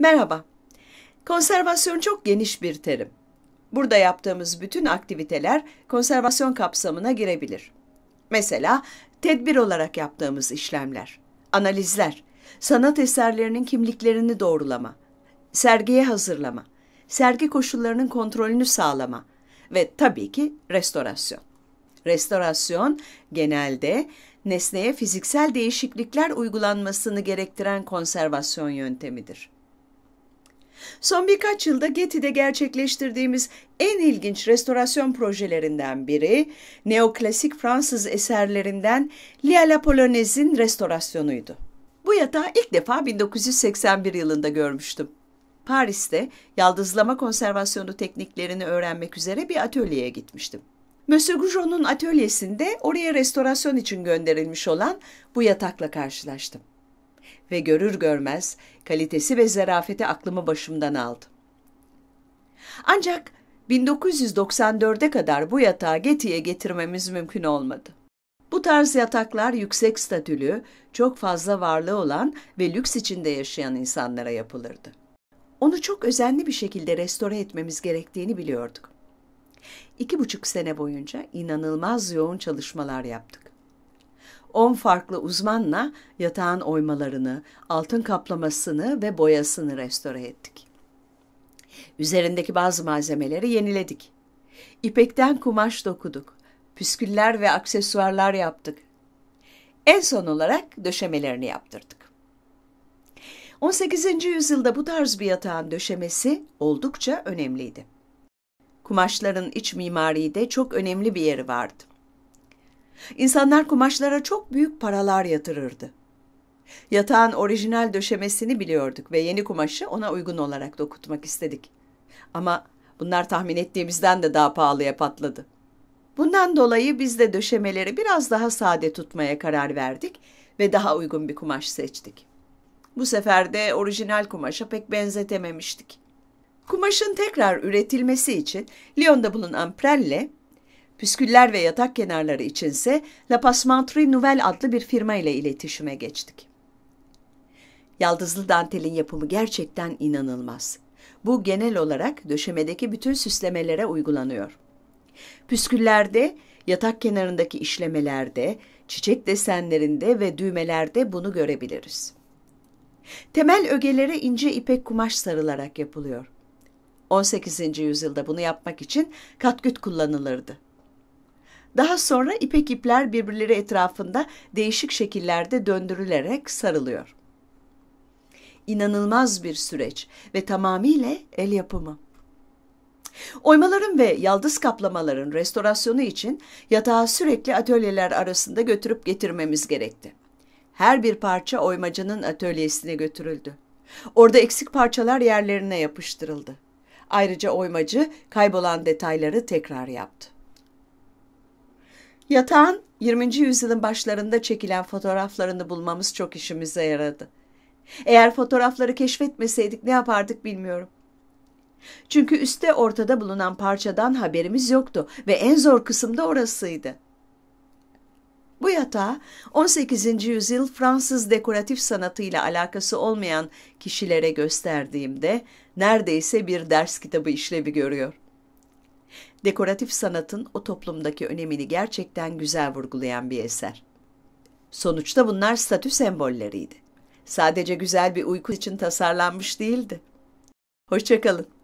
Merhaba. Konservasyon çok geniş bir terim. Burada yaptığımız bütün aktiviteler konservasyon kapsamına girebilir. Mesela tedbir olarak yaptığımız işlemler, analizler, sanat eserlerinin kimliklerini doğrulama, sergiye hazırlama, sergi koşullarının kontrolünü sağlama ve tabii ki restorasyon. Restorasyon genelde nesneye fiziksel değişiklikler uygulanmasını gerektiren konservasyon yöntemidir. Son birkaç yılda Getty'de gerçekleştirdiğimiz en ilginç restorasyon projelerinden biri, neoklasik Fransız eserlerinden Lia la Polonaise'in restorasyonuydu. Bu yatağı ilk defa 1981 yılında görmüştüm. Paris'te yaldızlama konservasyonu tekniklerini öğrenmek üzere bir atölyeye gitmiştim. Monsieur Goujon'un atölyesinde oraya restorasyon için gönderilmiş olan bu yatakla karşılaştım ve görür görmez kalitesi ve zarafeti aklımı başımdan aldı. Ancak 1994'e kadar bu yatağı Geti'ye getirmemiz mümkün olmadı. Bu tarz yataklar yüksek statülü, çok fazla varlığı olan ve lüks içinde yaşayan insanlara yapılırdı. Onu çok özenli bir şekilde restore etmemiz gerektiğini biliyorduk. İki buçuk sene boyunca inanılmaz yoğun çalışmalar yaptık. 10 farklı uzmanla yatağın oymalarını, altın kaplamasını ve boyasını restore ettik. Üzerindeki bazı malzemeleri yeniledik. İpekten kumaş dokuduk. Püsküller ve aksesuarlar yaptık. En son olarak döşemelerini yaptırdık. 18. yüzyılda bu tarz bir yatağın döşemesi oldukça önemliydi. Kumaşların iç mimariyi de çok önemli bir yeri vardı. İnsanlar kumaşlara çok büyük paralar yatırırdı. Yatağın orijinal döşemesini biliyorduk ve yeni kumaşı ona uygun olarak dokutmak istedik. Ama bunlar tahmin ettiğimizden de daha pahalıya patladı. Bundan dolayı biz de döşemeleri biraz daha sade tutmaya karar verdik ve daha uygun bir kumaş seçtik. Bu sefer de orijinal kumaşa pek benzetememiştik. Kumaşın tekrar üretilmesi için Lyon'da bulunan Prelle Püsküller ve yatak kenarları içinse La Passementerie Nouvelle adlı bir firma ile iletişime geçtik. Yaldızlı dantelin yapımı gerçekten inanılmaz. Bu genel olarak döşemedeki bütün süslemelere uygulanıyor. Püsküllerde, yatak kenarındaki işlemelerde, çiçek desenlerinde ve düğmelerde bunu görebiliriz. Temel ögelere ince ipek kumaş sarılarak yapılıyor. 18. yüzyılda bunu yapmak için katgüt kullanılırdı. Daha sonra ipek ipler birbirleri etrafında değişik şekillerde döndürülerek sarılıyor. İnanılmaz bir süreç ve tamamıyla el yapımı. Oymaların ve yaldız kaplamaların restorasyonu için yatağı sürekli atölyeler arasında götürüp getirmemiz gerekti. Her bir parça oymacının atölyesine götürüldü. Orada eksik parçalar yerlerine yapıştırıldı. Ayrıca oymacı kaybolan detayları tekrar yaptı. Yatağın 20. yüzyılın başlarında çekilen fotoğraflarını bulmamız çok işimize yaradı. Eğer fotoğrafları keşfetmeseydik ne yapardık bilmiyorum. Çünkü üstte ortada bulunan parçadan haberimiz yoktu ve en zor kısım da orasıydı. Bu yatağı 18. yüzyıl Fransız dekoratif sanatıyla alakası olmayan kişilere gösterdiğimde neredeyse bir ders kitabı işlevi görüyor. Dekoratif sanatın o toplumdaki önemini gerçekten güzel vurgulayan bir eser. Sonuçta bunlar statü sembolleriydi. Sadece güzel bir uyku için tasarlanmış değildi. Hoşçakalın.